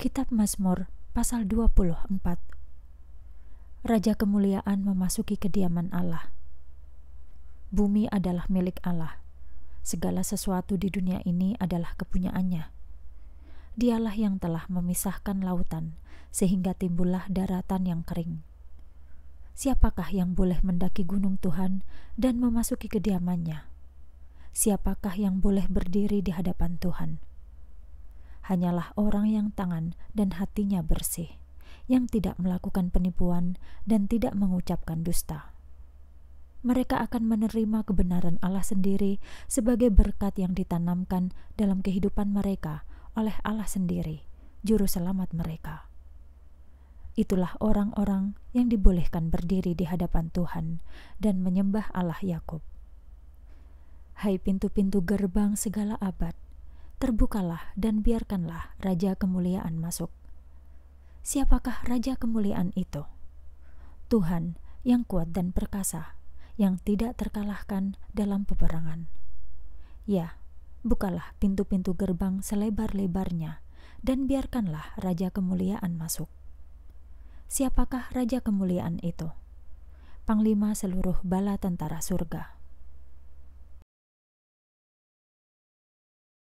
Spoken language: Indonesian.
Kitab Mazmur pasal 24 Raja kemuliaan memasuki kediaman Allah Bumi adalah milik Allah Segala sesuatu di dunia ini adalah kepunyaannya Dialah yang telah memisahkan lautan sehingga timbullah daratan yang kering Siapakah yang boleh mendaki gunung Tuhan dan memasuki kediamannya? Siapakah yang boleh berdiri di hadapan Tuhan? hanyalah orang yang tangan dan hatinya bersih, yang tidak melakukan penipuan dan tidak mengucapkan dusta. Mereka akan menerima kebenaran Allah sendiri sebagai berkat yang ditanamkan dalam kehidupan mereka oleh Allah sendiri, Juru Selamat mereka. Itulah orang-orang yang dibolehkan berdiri di hadapan Tuhan dan menyembah Allah Yakub. Hai pintu-pintu gerbang segala abad, Terbukalah dan biarkanlah Raja Kemuliaan masuk. Siapakah Raja Kemuliaan itu? Tuhan yang kuat dan perkasa, yang tidak terkalahkan dalam peperangan. Ya, bukalah pintu-pintu gerbang selebar-lebarnya, dan biarkanlah Raja Kemuliaan masuk. Siapakah Raja Kemuliaan itu? Panglima seluruh bala tentara surga.